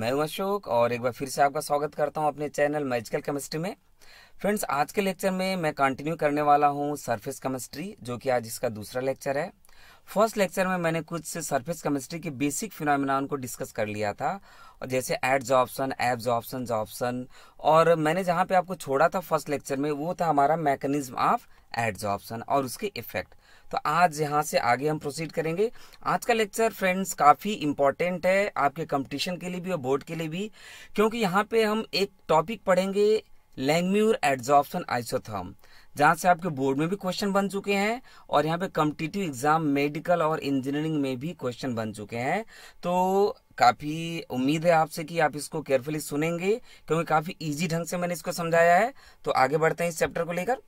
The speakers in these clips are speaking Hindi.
मैं हूं अशोक और एक बार फिर से आपका स्वागत करता हूं अपने चैनल मैजिकल केमिस्ट्री में फ्रेंड्स आज के लेक्चर में मैं कंटिन्यू करने वाला हूं सरफेस केमिस्ट्री जो कि आज इसका दूसरा लेक्चर है फर्स्ट लेक्चर में मैंने कुछ सरफेस केमिस्ट्री के बेसिक फिनोमिनान को डिस्कस कर लिया था और जैसे एडजॉप्शन ऑप्शन जॉप्शन और मैंने जहां पे आपको छोड़ा था फर्स्ट लेक्चर में वो था हमारा मैकेनिज्म ऑफ ऑप्शन और उसके इफेक्ट तो आज यहाँ से आगे हम प्रोसीड करेंगे आज का लेक्चर फ्रेंड्स काफ़ी इंपॉर्टेंट है आपके कंपटीशन के लिए भी और बोर्ड के लिए भी क्योंकि यहाँ पे हम एक टॉपिक पढ़ेंगे लैंग्यूर एड्जॉर्प्शन आइसोथर्म जहाँ से आपके बोर्ड में भी क्वेश्चन बन चुके हैं और यहाँ पे कम्पिटिटिव एग्जाम मेडिकल और इंजीनियरिंग में भी क्वेश्चन बन चुके हैं तो काफ़ी उम्मीद है आपसे कि आप इसको केयरफुली सुनेंगे क्योंकि काफ़ी इजी ढंग से मैंने इसको समझाया है तो आगे बढ़ते हैं इस चैप्टर को लेकर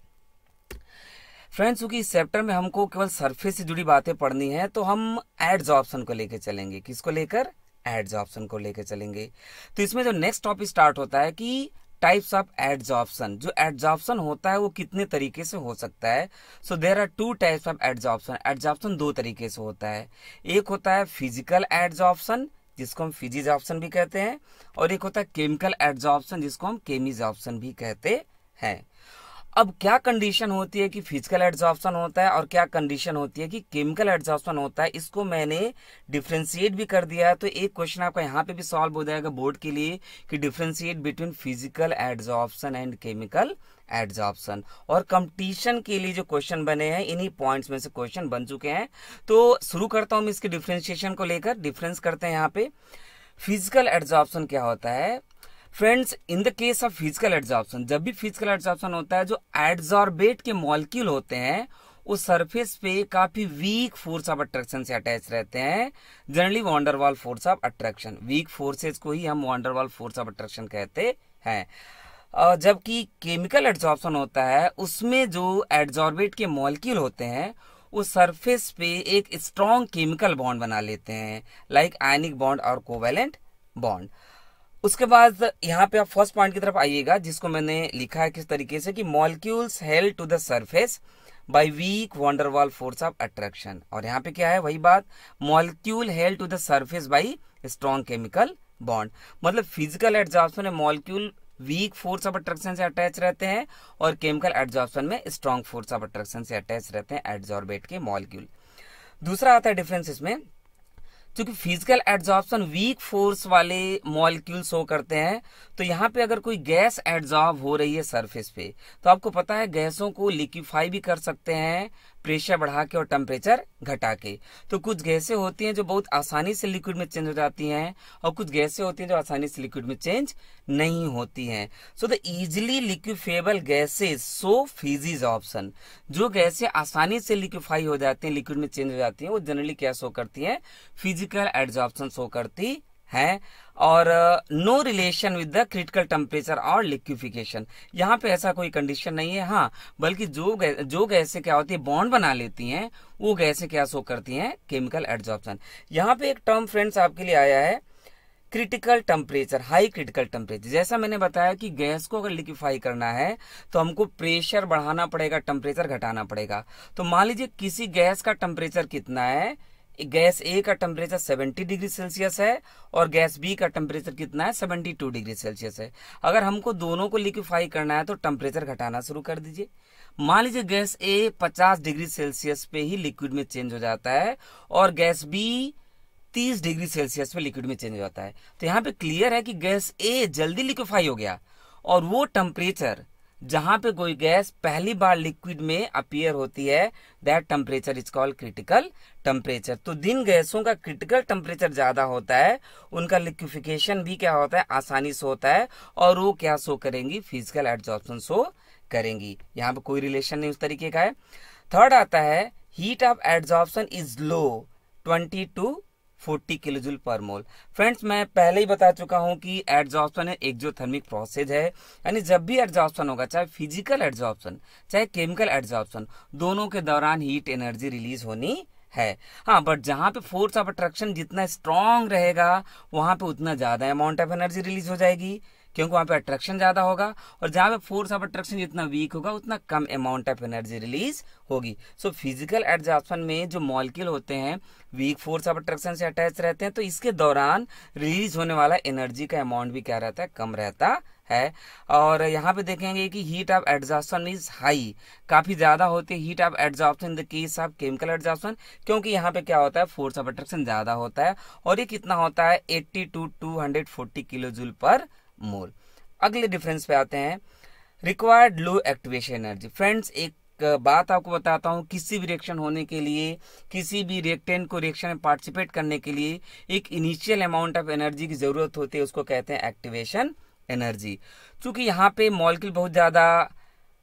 फ्रेंड्स क्योंकि इस चैप्टर में हमको केवल सरफेस से जुड़ी बातें पढ़नी है तो हम एड्स ऑप्शन को लेकर चलेंगे किसको लेकर एड्स ऑप्शन को लेकर चलेंगे तो इसमें जो नेक्स्ट टॉपिक स्टार्ट होता है कि टाइप्स ऑफ एड्स ऑप्शन जो ऑप्शन होता है वो कितने तरीके से हो सकता है so there are two types of ad adsorption दो तरीके से होता है एक होता है फिजिकल एड्स ऑप्शन जिसको हम फिजिज ऑप्शन भी कहते हैं और एक होता है केमिकल एड्स ऑप्शन जिसको हम केमिज ऑप्शन भी कहते हैं अब क्या कंडीशन होती है कि फिजिकल एड्जॉर्प्शन होता है और क्या कंडीशन होती है कि केमिकल एड्जॉर्प्शन होता है इसको मैंने डिफ्रेंशिएट भी कर दिया है तो एक क्वेश्चन आपका यहाँ पे भी सॉल्व हो जाएगा बोर्ड के लिए कि differentiate between physical adsorption and chemical adsorption और कंपटीशन के लिए जो क्वेश्चन बने हैं इन्हीं पॉइंट्स में से क्वेश्चन बन चुके हैं तो शुरू करता हूँ इसके डिफ्रेंशिएशन को लेकर डिफरेंस करते हैं यहाँ पे फिजिकल एड्जॉर्प्शन क्या होता है friends in the case of physical adsorption जब भी फिजिकल एड्जॉर्प्शन होता है जो एड्जॉर्बेट के मॉलिक्यूल होते हैं वो सरफेस पे काफी वीक फोर्स ऑफ अट्रैक्शन से अटैच रहते हैं generally van der Waals force of attraction weak forces को ही हम वॉन्डरवाल फोर्स ऑफ अट्रैक्शन कहते हैं जबकि केमिकल एड्जॉर्प्शन होता है उसमें जो एड्जॉर्बेट के मॉलिक्यूल होते हैं वो सरफेस पे एक स्ट्रॉन्ग केमिकल बॉन्ड बना लेते हैं लाइक आयनिक बॉन्ड और कोवेलेंट बॉन्ड उसके बाद यहाँ पे आप फर्स्ट पॉइंट की तरफ आइएगा जिसको मैंने लिखा है किस तरीके से कि molecules held to the surface by weak van der Waals force of attraction और यहाँ पे क्या है वही बात molecule held to the surface by strong chemical bond मतलब फिजिकल एडजॉर्प्शन में molecule weak force of attraction से अटैच रहते हैं और केमिकल एडजॉर्प्शन में स्ट्रॉन्ग फोर्स ऑफ अट्रैक्शन से अटैच रहते हैं एडजॉर्बेट के मॉलिक्यूल दूसरा आता है डिफरेंस इसमें क्योंकि फिजिकल एड्जॉर्प्शन वीक फोर्स वाले मॉलिक्यूल शो करते हैं तो यहाँ पे अगर कोई गैस एड्जॉर्ब हो रही है सरफेस पे तो आपको पता है गैसों को लिक्विफाई भी कर सकते हैं प्रेशर बढ़ा के और टेम्परेचर घटा के तो कुछ गैसें होती हैं जो बहुत आसानी से लिक्विड में चेंज हो जाती हैं और कुछ गैसें होती हैं जो आसानी से लिक्विड में चेंज नहीं होती हैं so the easily liquefiable gases so is adsorption जो गैसें आसानी से लिक्विफाई हो जाती हैं लिक्विड में चेंज हो जाती हैं वो जनरली क्या शो करती हैं फिजिकल एड्जॉर्प्शन शो करती है और no relation with the critical temperature और लिक्विफिकेशन यहाँ पे ऐसा कोई कंडीशन नहीं है हाँ बल्कि जो गै, जो गैसें क्या होती है बॉन्ड बना लेती हैं वो गैसें क्या शो करती हैं केमिकल एड्जॉर्प्शन यहाँ पे एक टर्म फ्रेंड्स आपके लिए आया है critical temperature high critical temperature जैसा मैंने बताया कि गैस को अगर लिक्विफाई करना है तो हमको प्रेशर बढ़ाना पड़ेगा टेम्परेचर घटाना पड़ेगा तो मान लीजिए किसी गैस का टेम्परेचर कितना है गैस ए का टेम्परेचर 70 डिग्री सेल्सियस है और गैस बी का टेम्परेचर कितना है 72 डिग्री सेल्सियस है अगर हमको दोनों को लिक्विफाई करना है तो टेम्परेचर घटाना शुरू कर दीजिए मान लीजिए गैस ए 50 डिग्री सेल्सियस पे ही लिक्विड में चेंज हो जाता है और गैस बी 30 डिग्री सेल्सियस पे लिक्विड में चेंज हो जाता है तो यहाँ पे क्लियर है कि गैस ए जल्दी लिक्विफाई हो गया और वो टेम्परेचर जहां पे कोई गैस पहली बार लिक्विड में अपियर होती है that temperature is called critical temperature तो दिन गैसों का क्रिटिकल टेम्परेचर ज्यादा होता है उनका लिक्विफिकेशन भी क्या होता है आसानी से होता है और वो क्या शो करेंगी फिजिकल एड्जॉर्प्शन शो करेंगी यहाँ पे कोई रिलेशन नहीं उस तरीके का है थर्ड आता है heat of adsorption is low twenty to 40 kilojoule per mole friends मैं पहले ही बता चुका हूँ कि एडजॉर्प्शन है एक्जोथर्मिक प्रोसेस है यानी जब भी एडजॉर्प्शन होगा चाहे फिजिकल एडजॉर्प्शन चाहे केमिकल एडजॉर्प्शन दोनों के दौरान हीट एनर्जी रिलीज होनी है हाँ बट जहाँ पे फोर्स ऑफ अट्रैक्शन जितना स्ट्रांग रहेगा वहाँ पे उतना ज़्यादा अमाउंट ऑफ एनर्जी रिलीज हो जाएगी क्योंकि वहां पे अट्रैक्शन ज़्यादा होगा और जहां पे फोर्स ऑफ अट्रैक्शन जितना वीक होगा उतना कम अमाउंट ऑफ एनर्जी रिलीज होगी सो फिजिकल एडजस्टमेंट में जो मॉलिक्यूल होते हैं वीक फोर्स ऑफ अट्रैक्शन से अटैच रहते हैं तो इसके दौरान रिलीज होने वाला एनर्जी का अमाउंट भी क्या रहता है कम रहता है और यहाँ पे देखेंगे कि heat of adsorption is high काफ़ी ज़्यादा होती है heat of adsorption in the case of chemical adsorption क्योंकि यहाँ पे क्या होता है फोर्स ऑफ अट्रैक्शन ज़्यादा होता है और ये कितना होता है 80 टू 240 किलो जूल पर मोल अगले डिफरेंस पे आते हैं required low activation energy friends एक बात आपको बताता हूँ किसी भी रिएक्शन होने के लिए किसी भी रिएक्टेंट को रिएक्शन में पार्टिसिपेट करने के लिए एक इनिशियल अमाउंट ऑफ एनर्जी की ज़रूरत होती है उसको कहते हैं एक्टिवेशन एनर्जी चूंकि यहाँ पे मॉलिक्यूल बहुत ज़्यादा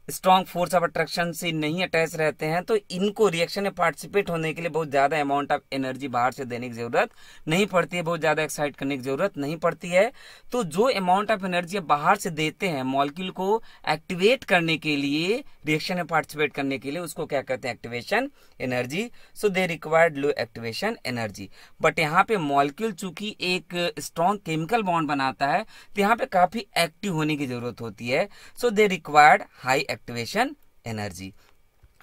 स्ट्रॉन्ग फोर्स ऑफ अट्रैक्शन से नहीं अटैच रहते हैं तो इनको रिएक्शन में पार्टिसिपेट होने के लिए बहुत ज़्यादा अमाउंट ऑफ एनर्जी बाहर से देने की ज़रूरत नहीं पड़ती है बहुत ज़्यादा एक्साइट करने की ज़रूरत नहीं पड़ती है तो जो अमाउंट ऑफ एनर्जी बाहर से देते हैं मॉलिक्यूल को एक्टिवेट करने के लिए रिएक्शन में पार्टिसिपेट करने के लिए उसको क्या कहते हैं activation energy so they required low activation energy but यहाँ पे मॉलिक्यूल चूंकि एक स्ट्रॉन्ग केमिकल बॉन्ड बनाता है तो यहाँ पे काफ़ी एक्टिव होने की ज़रूरत होती है so they required high activation energy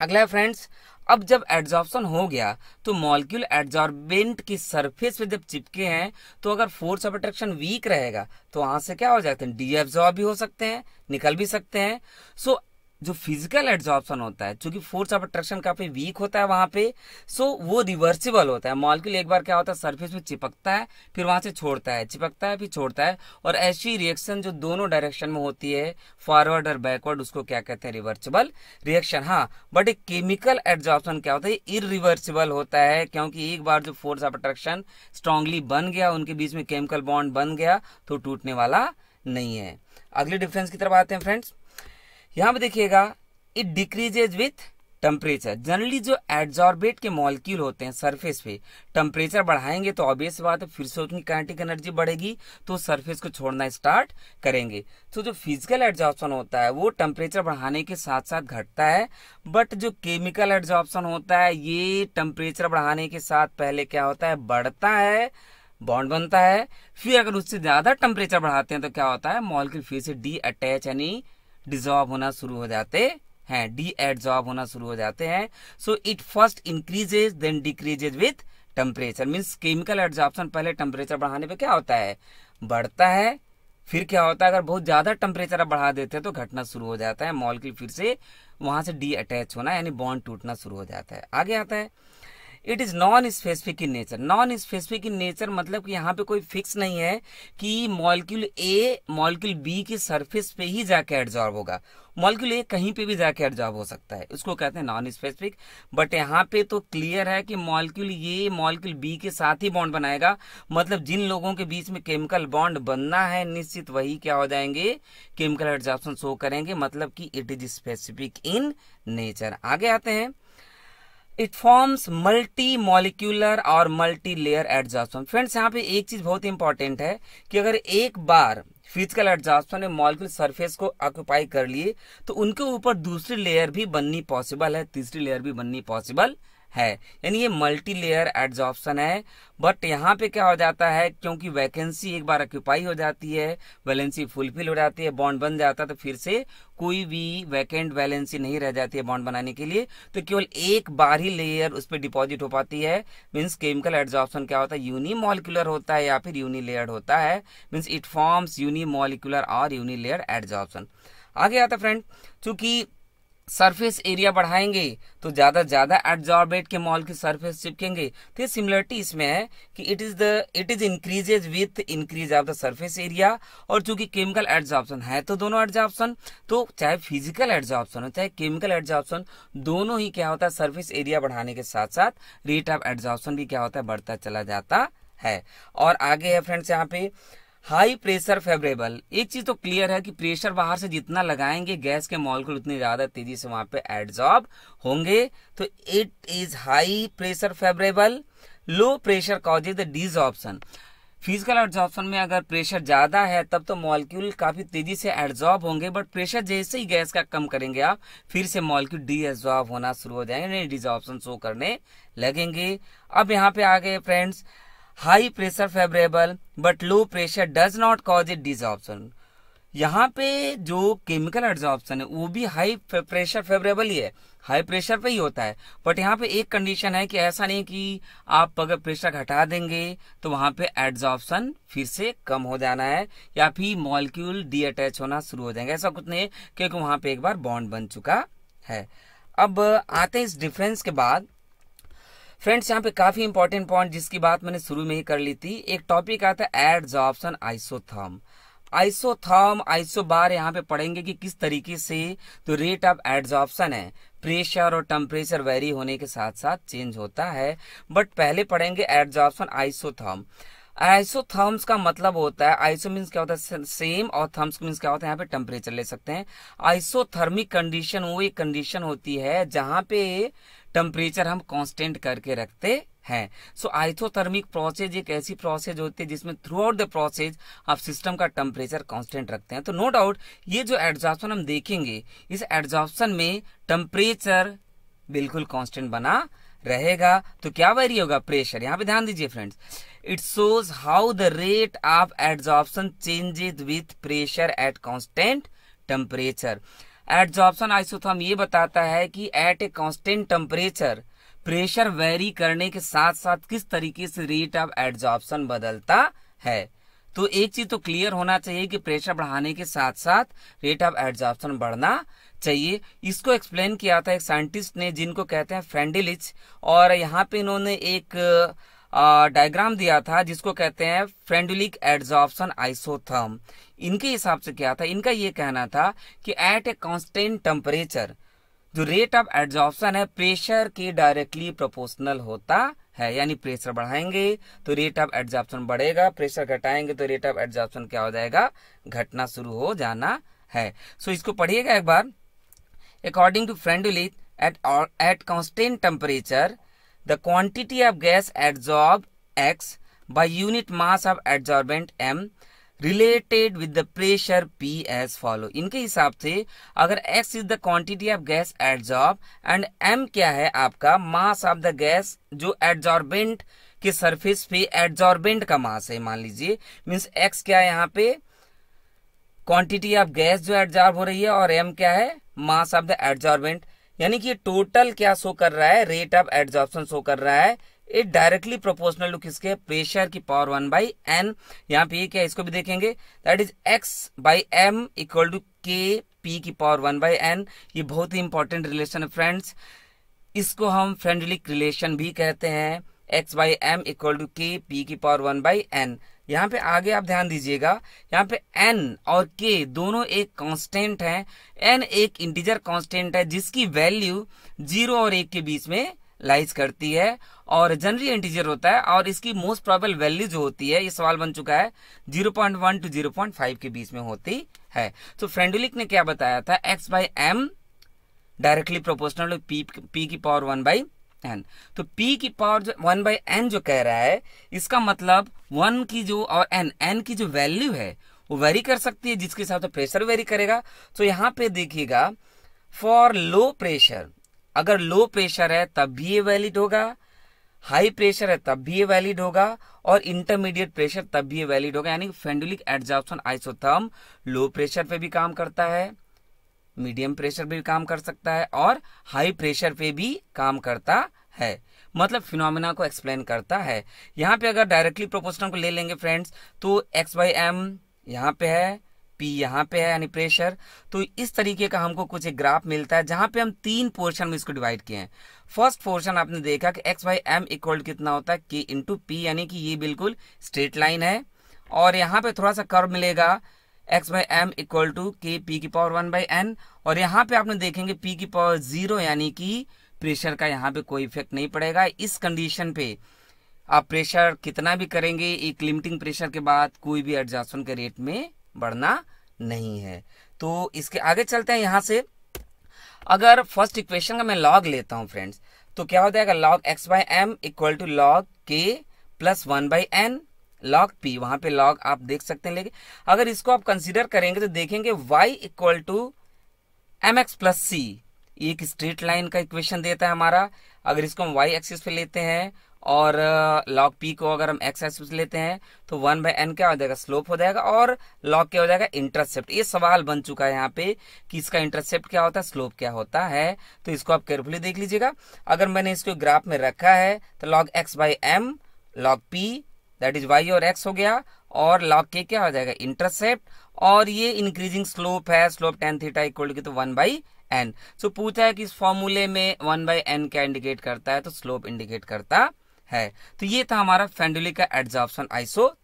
अगला है फ्रेंड्स अब जब एड्जॉर्बन हो गया तो मॉलिक्यूल एड्जॉर्बेंट की सरफेस पे जब चिपके हैं तो अगर फोर्स ऑफ अट्रैक्शन वीक रहेगा तो वहां से क्या हो जाते हैं डीएब्जॉर्ब भी हो सकते हैं निकल भी सकते हैं सो जो फिजिकल एड्जॉर्प्शन होता है चूंकि फोर्स ऑफ अट्रैक्शन काफी वीक होता है वहां पे सो वो रिवर्सिबल होता है मॉलिक्यूल एक बार क्या होता है सरफेस में चिपकता है फिर वहां से छोड़ता है चिपकता है फिर छोड़ता है और ऐसी रिएक्शन जो दोनों डायरेक्शन में होती है फॉरवर्ड और बैकवर्ड उसको क्या कहते हैं रिवर्सिबल रिएक्शन हाँ बट एक केमिकल एड्जॉर्प्शन क्या होता है इरिवर्सिबल होता है क्योंकि एक बार जो फोर्स ऑफ अट्रैक्शन स्ट्रांगली बन गया उनके बीच में केमिकल बॉन्ड बन गया तो टूटने वाला नहीं है अगले डिफरेंस की तरफ आते हैं फ्रेंड्स यहां पर देखिएगा it decreases with temperature generally जो एड्जॉर्बेट के मॉलिक्यूल होते हैं सरफेस पे टेम्परेचर बढ़ाएंगे तो ऑब्वियस बात है फिर से उतनी काइनेटिक एनर्जी बढ़ेगी तो सरफेस को छोड़ना स्टार्ट करेंगे तो जो फिजिकल एड्जॉर्प्शन होता है वो टेम्परेचर बढ़ाने के साथ साथ घटता है बट जो केमिकल एड्जॉर्प्शन होता है ये टेम्परेचर बढ़ाने के साथ पहले क्या होता है बढ़ता है बॉन्ड बनता है फिर अगर उससे ज़्यादा टेम्परेचर बढ़ाते हैं तो क्या होता है मॉलिक्यूल फिर से डी अटैच यानी डिजॉर्व होना शुरू हो जाते हैं डी एडजॉर्व होना शुरू हो जाते हैं so it first increases then decreases with temperature means chemical adsorption पहले टेम्परेचर बढ़ाने पर क्या होता है बढ़ता है फिर क्या होता है अगर बहुत ज्यादा टेम्परेचर बढ़ा देते हैं तो घटना शुरू हो जाता है की फिर से वहां से डी अटैच होना यानी बॉन्ड टूटना शुरू हो जाता है आगे आता है it is non specific in nature non specific in nature मतलब कि यहाँ पे कोई फिक्स नहीं है कि मॉलिक्यूल ए मॉलिक्यूल बी के सरफेस पे ही जाके एड्जॉर्व होगा मॉलिक्यूल ए कहीं पे भी जाके एडजॉर्ब हो सकता है उसको कहते हैं नॉन स्पेसिफिक बट यहाँ पे तो क्लियर है कि मॉलिक्यूल ए मॉलिक्यूल बी के साथ ही बॉन्ड बनाएगा मतलब जिन लोगों के बीच में केमिकल बॉन्ड बनना है निश्चित वही क्या हो जाएंगे केमिकल एड्जॉर्प्शन शो करेंगे मतलब कि it is specific in nature आगे आते हैं इट फॉर्म्स मल्टी मॉलिक्यूलर और मल्टी लेयर एडजॉर्प्शन फ्रेंड्स यहाँ पे एक चीज बहुत इंपॉर्टेंट है कि अगर एक बार फिजिकल एडजॉर्प्शन ने मॉलिक्यूल सरफेस को ऑक्यूपाई कर लिए तो उनके ऊपर दूसरी लेयर भी बननी पॉसिबल है तीसरी लेयर भी बननी पॉसिबल है यानी ये मल्टी लेयर एड्जॉर्प्शन है बट यहाँ पे क्या हो जाता है क्योंकि वैकेंसी एक बार ऑक्यूपाई हो जाती है वैलेंसी फुलफिल हो जाती है बॉन्ड बन जाता है तो फिर से कोई भी वैकेंट वैलेंसी नहीं रह जाती है बॉन्ड बनाने के लिए तो केवल एक बार ही लेयर उस पर डिपॉजिट हो पाती है मीन्स केमिकल एड्जॉर्प्शन क्या होता है यूनिमोलिकुलर होता है या फिर लेयर होता है मीन्स इट फॉर्म्स यूनिमोलिकुलर और यूनिलेयर एड्जॉर्प्शन आगे आता फ्रेंड चूंकि सरफेस एरिया बढ़ाएंगे तो ज्यादा ज्यादा एडजॉर्बेट के मॉल की सरफेस चिपकेंगे तो ये सिमिलरिटी इसमें है कि it is the it is increases with increase of the surface area और चूंकि केमिकल एडजॉर्प्शन है तो दोनों एडजॉर्प्शन तो चाहे फिजिकल एडजॉर्प्शन हो चाहे केमिकल एडजॉर्प्शन दोनों ही क्या होता है सर्फेस एरिया बढ़ाने के साथ साथ रेट ऑफ एडजॉर्प्शन भी क्या होता है बढ़ता चला जाता है और आगे है फ्रेंड्स यहाँ पे हाई प्रेशर फेवरेबल एक चीज तो क्लियर है कि प्रेशर बाहर से जितना लगाएंगे गैस के मॉलिक्यूल उतनी ज्यादा तेजी से वहां पे एड्जॉर्ब होंगे तो it is high pressure favourable low pressure causes the desorption physical adsorption में अगर प्रेशर ज्यादा है तब तो मॉलिक्यूल काफी तेजी से एड्जॉर्ब होंगे बट प्रेशर जैसे ही गैस का कम करेंगे आप फिर से मॉलिक्यूल डी एब्जॉर्ब होना शुरू हो जाएंगे डिजॉर्प्शन शो करने लगेंगे अब यहाँ पे आ गए friends high pressure favourable but low pressure does not cause it desorption यहाँ पे जो केमिकल एडजॉर्प्शन है वो भी हाई प्रेशर फेवरेबल ही है हाई प्रेशर पे ही होता है बट यहाँ पे एक कंडीशन है कि ऐसा नहीं कि आप अगर प्रेशर घटा देंगे तो वहां पे एडजॉर्प्शन फिर से कम हो जाना है या फिर मॉलिक्यूल अटैच होना शुरू हो जाएंगे ऐसा कुछ नहीं है क्योंकि वहां पे एक बार बॉन्ड बन चुका है अब आते हैं इस डिफरेंस के बाद फ्रेंड्स यहाँ पे काफी इंपॉर्टेंट पॉइंट जिसकी बात मैंने शुरू में ही कर ली थी एक टॉपिक आता है adsorption isotherm isotherm isobar यहाँ पे पढ़ेंगे कि किस तरीके से तो रेट ऑफ एडजॉप्शन है प्रेशर और टेम्परेचर वेरी होने के साथ साथ चेंज होता है बट पहले पढ़ेंगे एडजॉप्शन आइसोथर्म आइसोथर्म्स का मतलब होता है आइसो मीन्स क्या होता है सेम और थर्म्स मीन्स क्या होता है यहाँ पे टेम्परेचर ले सकते हैं आइसोथर्मिक कंडीशन वो एक कंडीशन होती है जहां पे टेम्परेचर हम कांस्टेंट करके रखते हैं सो आइसोथर्मिक प्रोसेस एक ऐसी प्रोसेस होती है जिसमें थ्रू आउट द प्रोसेस आप सिस्टम का टेम्परेचर कांस्टेंट रखते हैं तो नो डाउट ये जो एडजॉप्शन हम देखेंगे इस एडजॉप्शन में टेम्परेचर बिल्कुल कांस्टेंट बना रहेगा तो क्या वेरी होगा प्रेशर यहाँ पे ध्यान दीजिए friends it shows how the rate of adsorption changes with pressure at constant temperature adsorption isotherm ये बताता है कि at a constant temperature pressure vary करने के साथ साथ किस तरीके से रेट ऑफ एड्जॉर्प्शन बदलता है तो एक चीज तो क्लियर होना चाहिए कि प्रेशर बढ़ाने के साथ साथ रेट ऑफ एड्जॉर्प्शन बढ़ना चाहिए इसको एक्सप्लेन किया था एक साइंटिस्ट ने जिनको कहते हैं फ्रेंडिलिच और यहाँ पे इन्होंने एक डायग्राम दिया था जिसको कहते हैं फ्रेंडुलिक एड्जॉर्प्शन आइसोथर्म इनके हिसाब से क्या था इनका ये कहना था कि एट ए कॉन्स्टेंट टेम्परेचर जो रेट ऑफ एड्जॉर्प्शन है प्रेशर के डायरेक्टली प्रोपोर्शनल होता है यानी प्रेशर बढ़ाएंगे तो रेट ऑफ एड्जॉर्प्शन बढ़ेगा प्रेशर घटाएंगे तो रेट ऑफ एड्जॉर्प्शन क्या हो जाएगा घटना शुरू हो जाना है सो so, इसको पढ़िएगा एक बार according to Freundlich at at constant temperature the quantity of gas adsorb X by unit mass of adsorbent M related with the pressure P as follow इनके हिसाब से अगर X is the quantity of gas adsorb and M क्या है आपका मास ऑफ द गैस जो एडजॉर्बेंट के सरफेस पे एडजॉर्बेंट का मास है मान लीजिए मीन्स एक्स क्या है यहाँ पे क्वांटिटी ऑफ गैस जो एडजॉर्ब हो रही है और एम क्या है मास ऑफ द एडजॉर्बेंट यानी कि टोटल क्या शो कर रहा है रेट ऑफ एड्जॉर्प्शन शो कर रहा है इट डायरेक्टली प्रोपोर्शनल टू किसके प्रेशर की पावर वन बाई एन यहाँ पे क्या इसको भी देखेंगे that is X by M equal to के पी की पावर वन बाई एन ये बहुत ही इंपॉर्टेंट रिलेशन है फ्रेंड्स इसको हम फ्रेंडलिक रिलेशन भी कहते हैं X by M equal to के पी की पावर वन बाई एन यहाँ पे आगे आप ध्यान दीजिएगा यहाँ पे एन और के दोनों एक कांस्टेंट है एन एक इंटीजर कांस्टेंट है जिसकी वैल्यू जीरो और एक के बीच में लाइज करती है और जनरली इंटीजर होता है और इसकी मोस्ट प्रॉबल वैल्यू जो होती है ये सवाल बन चुका है zero point one two five के बीच में होती है तो फ्रेंडुलिक ने क्या बताया था X by M directly proportional P P की पावर वन बाई एन तो पी की पावर जो वन बाई एन जो कह रहा है इसका मतलब वन की जो और एन एन की जो वैल्यू है वो वेरी कर सकती है जिसके हिसाब से प्रेशर वेरी करेगा तो यहाँ पे देखिएगा फॉर लो प्रेशर अगर लो प्रेशर है तब भी ये वैलिड होगा हाई प्रेशर है तब भी ये वैलिड होगा और इंटरमीडिएट प्रेशर तब भी ये वैलिड होगा यानी Freundlich adsorption isotherm low pressure पे भी काम करता है मीडियम प्रेशर पे भी काम कर सकता है और हाई प्रेशर पे भी काम करता है मतलब फिनोमिना को एक्सप्लेन करता है यहाँ पे अगर डायरेक्टली प्रोपोर्शनल को ले लेंगे फ्रेंड्स तो एक्स बाई एम यहाँ पे है पी यहाँ पे है यानी प्रेशर तो इस तरीके का हमको कुछ एक ग्राफ मिलता है जहाँ पे हम तीन पोर्शन में इसको डिवाइड किए हैं फर्स्ट पोर्शन आपने देखा कि एक्स बाई एम इक्वल कितना होता है के इंटू पी यानी कि ये बिल्कुल स्ट्रेट लाइन है और यहाँ पे थोड़ा सा कर्व मिलेगा x by M equal to के पी की पावर वन बाई एन और यहाँ पे आपने देखेंगे पी की पावर जीरो यानी कि प्रेशर का यहाँ पे कोई इफेक्ट नहीं पड़ेगा इस कंडीशन पे आप प्रेशर कितना भी करेंगे एक लिमिटिंग प्रेशर के बाद कोई भी एडजस्टमेंट के रेट में बढ़ना नहीं है तो इसके आगे चलते हैं यहां से अगर फर्स्ट इक्वेशन का मैं लॉग लेता हूं फ्रेंड्स तो क्या हो जाएगा log x by m equal to log k plus one by n log p वहां पे लॉग आप देख सकते हैं लेकिन अगर इसको आप कंसिडर करेंगे तो देखेंगे y equal to m x plus c एक स्ट्रेट लाइन का इक्वेशन देता है हमारा अगर इसको हम वाई एक्सिस पे लेते हैं और लॉग पी को अगर हम एक्स एक्सिस लेते हैं तो वन बाय एन क्या हो जाएगा स्लोप हो जाएगा और लॉग क्या हो जाएगा इंटरसेप्ट ये सवाल बन चुका है यहाँ पे कि इसका इंटरसेप्ट क्या होता है स्लोप क्या होता है तो इसको आप केयरफुली देख लीजिएगा अगर मैंने इसको ग्राफ में रखा है तो log x by m log p that is y और एक्स हो गया और लॉग के क्या हो जाएगा इंटरसेप्ट और ये इंक्रीजिंग स्लोप है slope tan theta equal to तो वन बाई एन सो पूछा है कि इस फॉर्मूले में वन बाई एन क्या इंडिकेट करता है तो स्लोप इंडिकेट करता है तो ये था हमारा फेंडुलिक का एड्जॉर्प्शन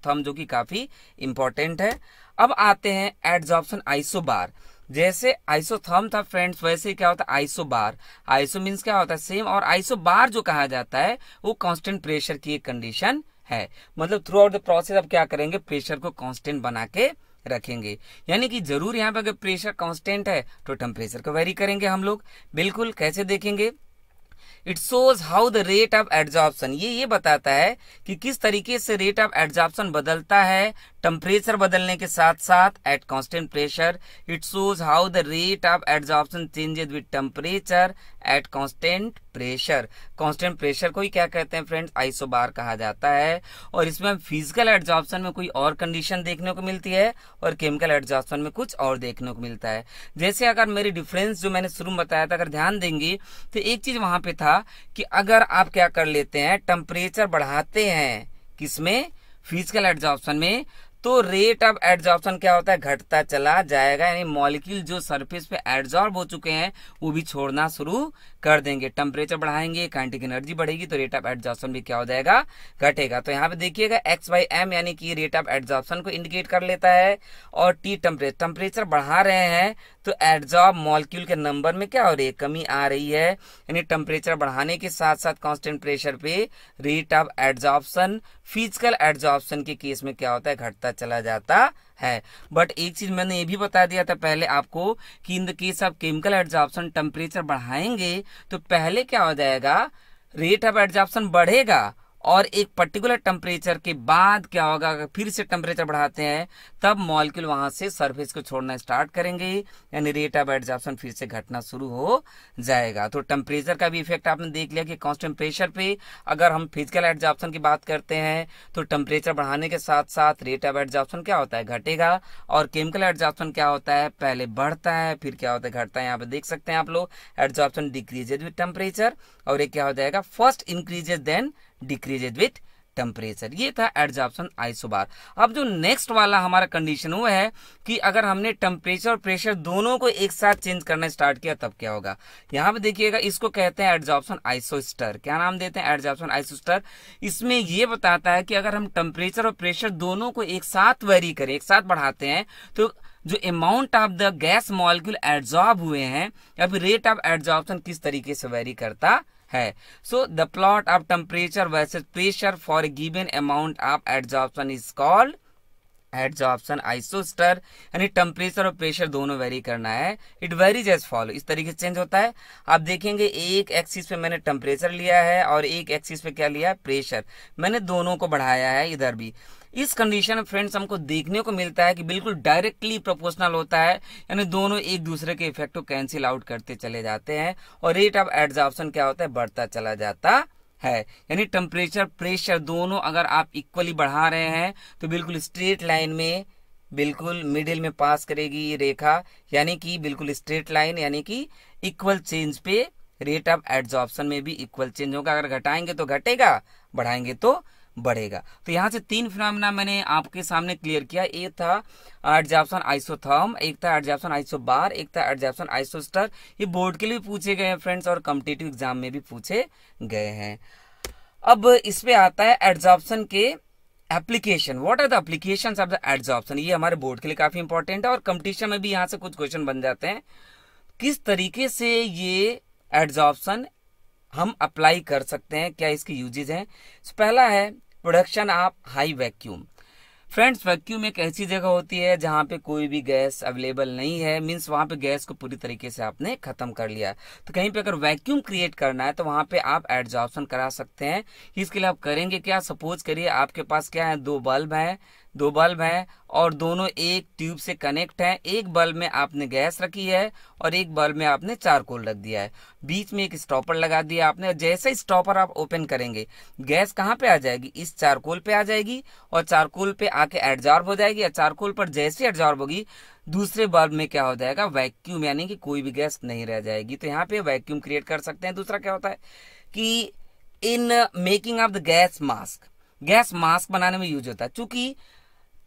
थम जो कि काफी इंपॉर्टेंट है अब आते हैं एड्जॉर्प्शन बार जैसे आइसोथर्म था फ्रेंड्स वैसे क्या होता है आइसो बार आइसो मीन्स क्या होता है सेम और आइसो बार जो कहा जाता है वो कांस्टेंट प्रेशर की एक कंडीशन है मतलब थ्रू आउट द प्रोसेस अब क्या करेंगे प्रेशर को कांस्टेंट बना के रखेंगे यानी कि जरूर यहाँ पे अगर प्रेशर कांस्टेंट है तो टेम्परेचर को वेरी करेंगे हम लोग बिल्कुल कैसे देखेंगे it shows how the rate of adsorption ये ये बताता है कि किस तरीके से रेट ऑफ एड्जॉर्प्शन बदलता है टेम्परेचर बदलने के साथ साथ at constant pressure it shows how the rate of adsorption changes with temperature at constant pressure constant pressure को ही क्या कहते हैं फ्रेंड्स आइसोबार कहा जाता है और इसमें फिजिकल एडजॉर्प्शन में कोई और कंडीशन देखने को मिलती है और केमिकल एडजॉर्प्शन में कुछ और देखने को मिलता है जैसे अगर मेरी डिफरेंस जो मैंने शुरू में बताया था अगर ध्यान देंगे तो एक चीज वहां पर था कि अगर आप क्या कर लेते हैं टेम्परेचर बढ़ाते हैं किसमें फिजिकल एडजॉर्प्शन में तो रेट ऑफ एड्जॉर्प्शन क्या होता है घटता चला जाएगा यानी मॉलिक्यूल जो सरफेस पे एड्जॉर्ब हो चुके हैं वो भी छोड़ना शुरू कर देंगे टेम्परेचर बढ़ाएंगे काइनेटिक एनर्जी बढ़ेगी तो रेट ऑफ एडजॉर्प्शन भी क्या हो जाएगा घटेगा तो यहाँ पे देखिएगा एक्स बाई एम यानी कि रेट ऑफ एडजॉर्प्शन को इंडिकेट कर लेता है और टी टेम्परेचर टेम्परेचर बढ़ा रहे हैं तो एडजॉर्ब मॉलिक्यूल के नंबर में क्या हो रही है कमी आ रही है यानी टेम्परेचर बढ़ाने के साथ साथ कॉन्स्टेंट प्रेशर पे rate of adsorption physical adsorption के केस में क्या होता है घटता चला जाता है बट एक चीज मैंने ये भी बता दिया था पहले आपको कि in the case of chemical adsorption temperature बढ़ाएंगे तो पहले क्या हो जाएगा रेट ऑफ एडजॉर्प्शन बढ़ेगा और एक पर्टिकुलर टेम्परेचर के बाद क्या होगा अगर फिर से टेम्परेचर बढ़ाते हैं तब मॉलिक्यूल वहां से सरफेस को छोड़ना स्टार्ट करेंगे यानी रेट ऑफ एडजॉर्प्शन फिर से घटना शुरू हो जाएगा तो टेम्परेचर का भी इफेक्ट आपने देख लिया कि कॉन्स्टेंट प्रेशर पे अगर हम फिजिकल एडजॉर्प्शन की बात करते हैं तो टेम्परेचर बढ़ाने के साथ साथ रेट ऑफ एडजॉर्प्शन क्या होता है घटेगा और केमिकल एडजॉर्प्शन क्या होता है पहले बढ़ता है फिर क्या होता है घटता है यहाँ पे देख सकते हैं आप लोग एडजॉर्प्शन डिक्रीजेज विद टेम्परेचर और ये क्या हो जाएगा first increases then decreases with temperature ये था एडजॉर्प्शन आइसोबार अब जो नेक्स्ट वाला हमारा कंडीशन वो है कि अगर हमने टेम्परेचर और प्रेशर दोनों को एक साथ चेंज करना स्टार्ट किया तब क्या होगा यहाँ पे देखिएगा इसको कहते हैं एडजॉर्प्शन आइसोस्टर क्या नाम देते हैं एडजॉर्प्शन आइसोस्टर इसमें ये बताता है कि अगर हम टेम्परेचर और प्रेशर दोनों को एक साथ वेरी करें एक साथ बढ़ाते हैं तो जो amount of the gas molecule adsorb हुए हैं या फिर रेट ऑफ एड्जॉर्प्शन किस तरीके से वेरी करता है so the plot of temperature versus pressure for a amount of adsorption is called adsorption isostere यानी टेम्परेचर और प्रेशर दोनों वेरी करना है इट वेरीज एज फॉलो इस तरीके से चेंज होता है आप देखेंगे एक एक्सिस पे मैंने टेम्परेचर लिया है और एक एक्सिस पे क्या लिया है प्रेशर मैंने दोनों को बढ़ाया है इधर भी इस कंडीशन में फ्रेंड्स हमको देखने को मिलता है कि बिल्कुल डायरेक्टली प्रोपोर्शनल होता है यानी दोनों एक दूसरे के इफेक्ट को कैंसिल आउट करते चले जाते हैं और रेट ऑफ एड्जॉर्प्शन क्या होता है बढ़ता चला जाता है यानी टेम्परेचर प्रेशर दोनों अगर आप इक्वली बढ़ा रहे हैं तो बिल्कुल स्ट्रेट लाइन में बिल्कुल मिडिल में पास करेगी ये रेखा यानी कि बिल्कुल स्ट्रेट लाइन यानी कि इक्वल चेंज पे रेट ऑफ एड्जॉर्प्शन में भी इक्वल चेंज होगा अगर घटाएंगे तो घटेगा बढ़ाएंगे तो बढ़ेगा तो यहाँ से तीन फिनमिना मैंने आपके सामने क्लियर किया एक था एडजॉप्शन आइसोथर्म एक था एडजॉप्शन बार एक था एडजॉप्शन आइसोस्टर ये बोर्ड के लिए पूछे गए हैं फ्रेंड्स और कम्पिटेटिव एग्जाम में भी पूछे गए हैं अब इस पे आता है एडजॉप्शन के application what are the application of the adsorption ये हमारे बोर्ड के लिए काफी इंपॉर्टेंट है और कंपटीशन में भी यहाँ से कुछ क्वेश्चन बन जाते हैं किस तरीके से ये एडजॉप्शन हम अप्लाई कर सकते हैं क्या इसके यूजेज हैं तो पहला है production of high vacuum friends vacuum एक ऐसी जगह होती है जहाँ पे कोई भी गैस अवेलेबल नहीं है मीन्स वहां पे गैस को पूरी तरीके से आपने खत्म कर लिया तो कहीं पे अगर वैक्यूम क्रिएट करना है तो वहां पे आप एडजॉर्प्शन करा सकते हैं इसके लिए आप करेंगे क्या सपोज करिए आपके पास क्या है दो बल्ब हैं दो बल्ब हैं और दोनों एक ट्यूब से कनेक्ट हैं एक बल्ब में आपने गैस रखी है और एक बल्ब में आपने चारकोल रख दिया है बीच में एक स्टॉपर लगा दिया आपने जैसे स्टॉपर आप ओपन करेंगे गैस कहाँ पे आ जाएगी इस चारकोल पे आ जाएगी और चारकोल पे आके एडजॉर्ब हो जाएगी और चारकोल पर जैसे एडजॉर्ब होगी दूसरे बल्ब में क्या हो जाएगा वैक्यूम यानी कि कोई भी गैस नहीं रह जाएगी तो यहाँ पे वैक्यूम क्रिएट कर सकते हैं दूसरा क्या होता है कि in making of the gas mask gas mask बनाने में यूज होता है चूंकि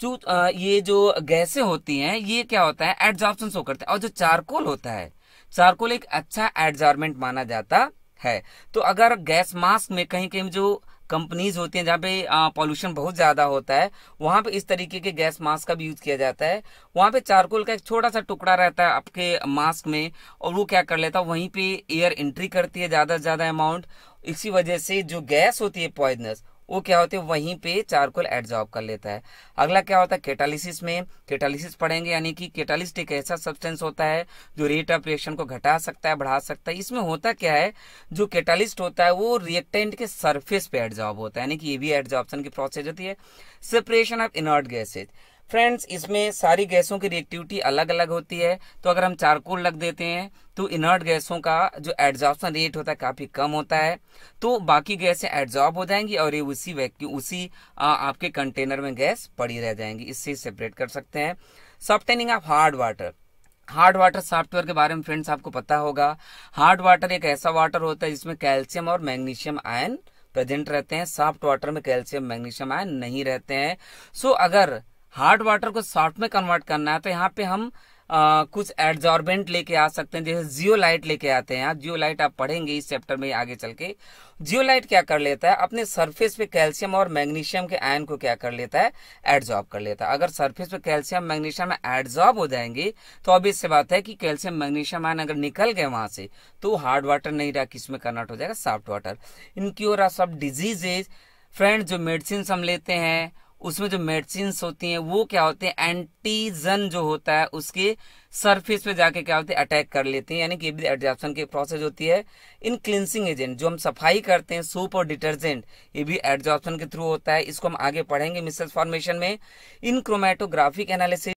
जो ये जो गैसें होती हैं ये क्या होता है एडजॉर्प्शन शो करते हैं और जो चारकोल होता है चारकोल एक अच्छा एडजॉर्मेंट माना जाता है तो अगर गैस मास्क में कहीं कहीं जो कंपनीज होती हैं जहाँ पे पॉल्यूशन बहुत ज़्यादा होता है वहां पे इस तरीके के गैस मास्क का भी यूज किया जाता है वहां पे चारकोल का एक छोटा सा टुकड़ा रहता है आपके मास्क में और वो क्या कर लेता है वहीं पे एयर एंट्री करती है ज़्यादा से ज़्यादा अमाउंट इसी वजह से जो गैस होती है पॉइजनस वो क्या होते हैं वहीं पे चारकोल एडजॉर्ब कर लेता है अगला क्या होता है केटालिसिस में केटालिसिस पढ़ेंगे यानी कि केटालिस्ट एक ऐसा सब्सटेंस होता है जो रेट ऑफ रिएक्शन को घटा सकता है बढ़ा सकता है इसमें होता क्या है जो केटालिस्ट होता है वो रिएक्टेंट के सरफेस पे एडजॉर्ब होता है यानी कि ये भी एड्जॉर्बन की प्रोसेस होती है separation of inert gases friends इसमें सारी गैसों की रिएक्टिविटी अलग अलग होती है तो अगर हम चारकोल लग देते हैं तो इनर्ट गैसों का जो एड्जॉर्प्शन रेट होता है काफ़ी कम होता है तो बाकी गैसें एड्जॉर्ब हो जाएंगी और ये उसी वैक्यू उसी आ, आपके कंटेनर में गैस पड़ी रह जाएंगी इससे सेपरेट कर सकते हैं softening of hard water hard water software के बारे में फ्रेंड्स आपको पता होगा हार्ड वाटर एक ऐसा वाटर होता है जिसमें कैल्शियम और मैग्नीशियम आयन प्रेजेंट रहते हैं सॉफ्ट वाटर में कैल्शियम मैग्नीशियम आयन नहीं रहते हैं सो so, अगर हार्ड वाटर को सॉफ्ट में कन्वर्ट करना है तो यहाँ पे हम आ, कुछ एडजॉर्बेंट लेके आ सकते हैं जैसे जियोलाइट लेके आते हैं यहाँ जियोलाइट आप पढ़ेंगे इस चैप्टर में आगे चल के जियोलाइट क्या कर लेता है अपने सरफेस पे कैल्शियम और मैग्नीशियम के आयन को क्या कर लेता है एडजॉर्ब कर लेता है अगर सरफेस पे कैल्शियम मैग्नीशियम एडजॉर्ब हो जाएंगे तो अब इससे बात है कि कैल्शियम मैग्नीशियम आयन अगर निकल गए वहां से तो हार्ड वाटर नहीं रहा किसमें कन्वर्ट हो जाएगा सॉफ्ट वाटर इनकी और सब डिजीजेज फ्रेंड जो मेडिसिन हम लेते हैं उसमें जो मेडिसिन होती हैं वो क्या होते हैं एंटीजन जो होता है उसके सरफेस पे जाके क्या होते हैं अटैक कर लेते हैं यानी कि एडजॉप्शन की प्रोसेस होती है इन क्लिनसिंग एजेंट जो हम सफाई करते हैं सोप और डिटर्जेंट ये भी एडजॉप्शन के थ्रू होता है इसको हम आगे पढ़ेंगे मिसल फॉर्मेशन में इन क्रोमेटोग्राफिक एनालिसिस